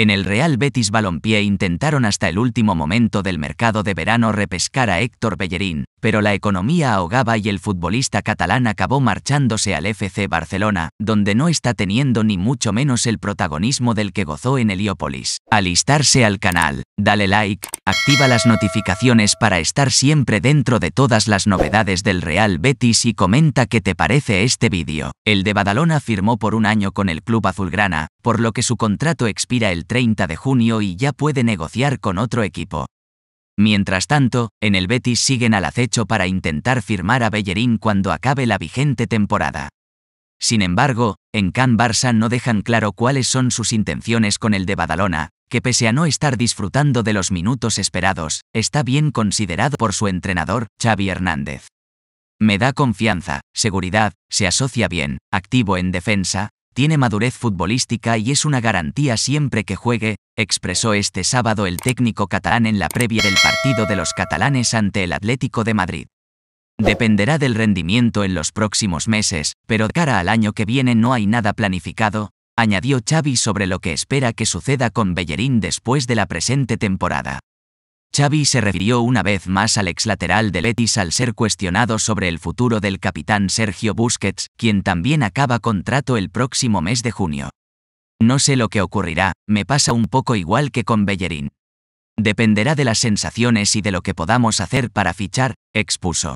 en el Real Betis Balompié intentaron hasta el último momento del mercado de verano repescar a Héctor Bellerín, pero la economía ahogaba y el futbolista catalán acabó marchándose al FC Barcelona, donde no está teniendo ni mucho menos el protagonismo del que gozó en Heliópolis. Alistarse al canal, dale like, activa las notificaciones para estar siempre dentro de todas las novedades del Real Betis y comenta qué te parece este vídeo. El de Badalona firmó por un año con el club azulgrana, por lo que su contrato expira el 30 de junio y ya puede negociar con otro equipo. Mientras tanto, en el Betis siguen al acecho para intentar firmar a Bellerín cuando acabe la vigente temporada. Sin embargo, en Can Barça no dejan claro cuáles son sus intenciones con el de Badalona, que pese a no estar disfrutando de los minutos esperados, está bien considerado por su entrenador, Xavi Hernández. Me da confianza, seguridad, se asocia bien, activo en defensa, tiene madurez futbolística y es una garantía siempre que juegue, expresó este sábado el técnico catalán en la previa del partido de los catalanes ante el Atlético de Madrid. Dependerá del rendimiento en los próximos meses, pero cara al año que viene no hay nada planificado, añadió Xavi sobre lo que espera que suceda con Bellerín después de la presente temporada. Xavi se refirió una vez más al ex lateral del Betis al ser cuestionado sobre el futuro del capitán Sergio Busquets, quien también acaba contrato el próximo mes de junio. No sé lo que ocurrirá, me pasa un poco igual que con Bellerín. Dependerá de las sensaciones y de lo que podamos hacer para fichar, expuso.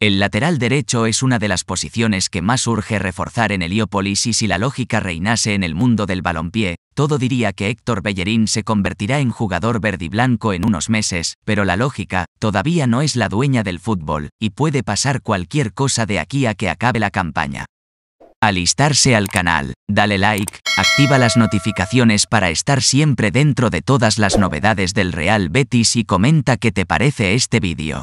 El lateral derecho es una de las posiciones que más urge reforzar en Heliópolis y si la lógica reinase en el mundo del balompié, todo diría que Héctor Bellerín se convertirá en jugador verde y blanco en unos meses, pero la lógica todavía no es la dueña del fútbol, y puede pasar cualquier cosa de aquí a que acabe la campaña. Alistarse al canal, dale like, activa las notificaciones para estar siempre dentro de todas las novedades del Real Betis y comenta qué te parece este vídeo.